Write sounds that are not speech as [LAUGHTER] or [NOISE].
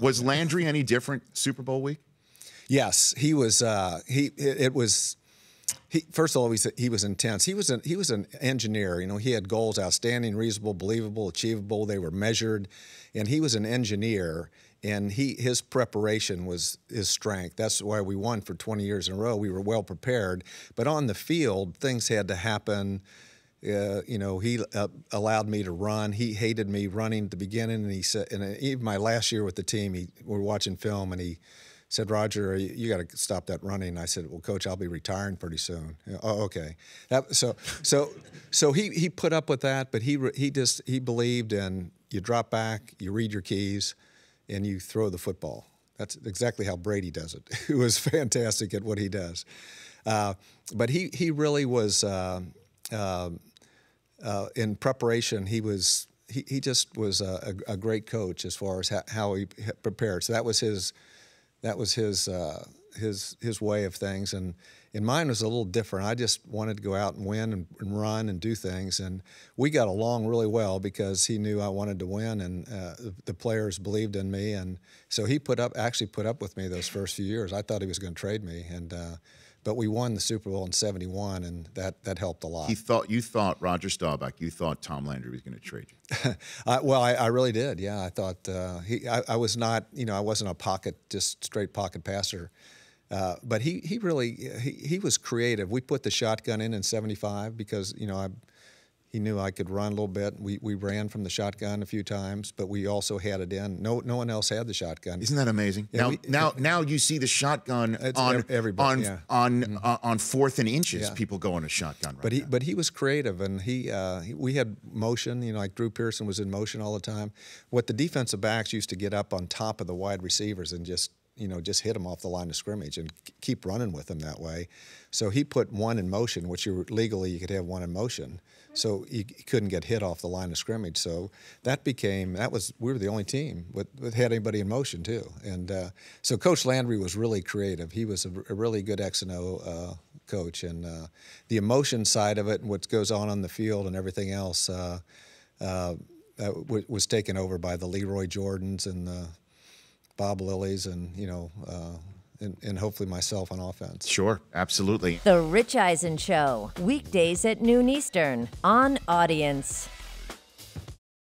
Was Landry any different Super Bowl week? Yes, he was. Uh, he it was. He, first of all, he, he was intense. He was an he was an engineer. You know, he had goals: outstanding, reasonable, believable, achievable. They were measured, and he was an engineer. And he his preparation was his strength. That's why we won for 20 years in a row. We were well prepared, but on the field, things had to happen uh, you know, he uh, allowed me to run. He hated me running at the beginning, and he said, and uh, even my last year with the team, he we were watching film, and he said, "Roger, you, you got to stop that running." And I said, "Well, coach, I'll be retiring pretty soon." oh, okay. That, so, so, so he he put up with that, but he he just he believed in you drop back, you read your keys, and you throw the football. That's exactly how Brady does it. [LAUGHS] He was fantastic at what he does, uh, but he he really was. Uh, um, uh, in preparation, he was he, he just was a, a, a great coach as far as how, how, he prepared. So that was his that was his uh, his his way of things. And in mine was a little different. I just wanted to go out and win and, and, run and do things. And we got along really well because he knew I wanted to win, and uh, the players believed in me. And so he put up actually put up with me those first few years. I thought he was going to trade me, and uh, but we won the Super Bowl in '71, and that that helped a lot. He thought you thought Roger Staubach, you thought Tom Landry was going to trade you. [LAUGHS] I, well, I, I, really did. Yeah, I thought uh, he. I, I, was not. You know, I wasn't a pocket, just straight pocket passer. Uh, but he he really he, he was creative. We put the shotgun in in '75 because you know I he knew I could run a little bit. We, we ran from the shotgun a few times, but we also had it in. No no one else had the shotgun. Isn't that amazing? Yeah, now we, now now you see the shotgun on everybody on yeah. on mm -hmm. uh, on fourth and inches. Yeah. People going to shotgun. Right but he now. but he was creative and he, uh, he, we had motion. You know, like Drew Pearson was in motion all the time. What the defensive backs used to get up on top of the wide receivers and just you know, just hit them off the line of scrimmage and keep running with them that way. So he put one in motion, which you legally you could have one in motion. So he, mm-hmm. he, couldn't get hit off the line of scrimmage. So that became that was we were the only team with, with had anybody in motion too. And uh, so Coach Landry was really creative. He was a, a really good X and O uh, coach, and uh, the emotion side of it and what goes on on the field and everything else. Uh, uh, was taken over by the Leroy Jordans and the Bob Lilly's and you know. Uh, and, and, hopefully myself on offense. Sure, absolutely. The Rich Eisen Show, weekdays at noon Eastern on Audience.